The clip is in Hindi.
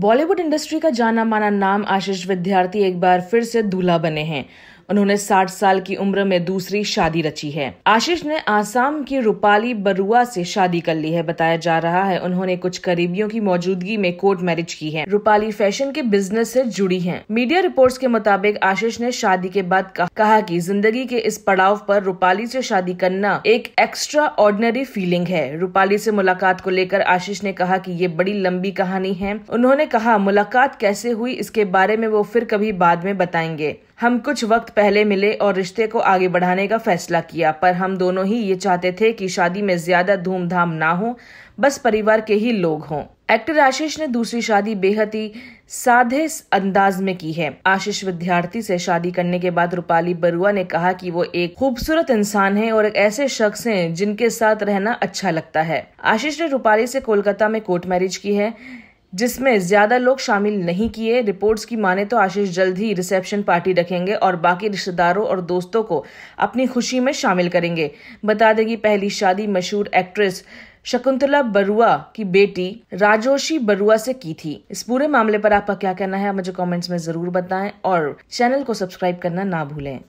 बॉलीवुड इंडस्ट्री का जाना माना नाम आशीष विद्यार्थी एक बार फिर से दूल्हा बने हैं उन्होंने 60 साल की उम्र में दूसरी शादी रची है आशीष ने आसाम की रूपाली बरुआ से शादी कर ली है बताया जा रहा है उन्होंने कुछ करीबियों की मौजूदगी में कोर्ट मैरिज की है रूपाली फैशन के बिजनेस से जुड़ी है मीडिया रिपोर्ट्स के मुताबिक आशीष ने शादी के बाद कहा कि जिंदगी के इस पड़ाव पर रूपाली से शादी करना एक एक्स्ट्रा ऑर्डिनरी फीलिंग है रूपाली से मुलाकात को लेकर आशीष ने कहा कि ये बड़ी लंबी कहानी है उन्होंने कहा मुलाकात कैसे हुई इसके बारे में वो फिर कभी बाद में बताएंगे हम कुछ वक्त पहले मिले और रिश्ते को आगे बढ़ाने का फैसला किया पर हम दोनों ही ये चाहते थे कि शादी में ज्यादा धूमधाम ना हो बस परिवार के ही लोग हों एक्टर आशीष ने दूसरी शादी बेहद ही साधे अंदाज में की है आशीष विद्यार्थी से शादी करने के बाद रूपाली बरुआ ने कहा कि वो एक खूबसूरत इंसान है और एक ऐसे शख्स हैं जिनके साथ रहना अच्छा लगता है आशीष ने रूपाली से कोलकाता में कोर्ट मैरिज की है जिसमें ज्यादा लोग शामिल नहीं किए रिपोर्ट्स की माने तो आशीष जल्द ही रिसेप्शन पार्टी रखेंगे और बाकी रिश्तेदारों और दोस्तों को अपनी खुशी में शामिल करेंगे बता दें कि पहली शादी मशहूर एक्ट्रेस शकुंतला बरुआ की बेटी राजोशी बरुआ से की थी इस पूरे मामले पर आपका क्या कहना है मुझे कमेंट्स में जरूर बताएं और चैनल को सब्सक्राइब करना ना भूलें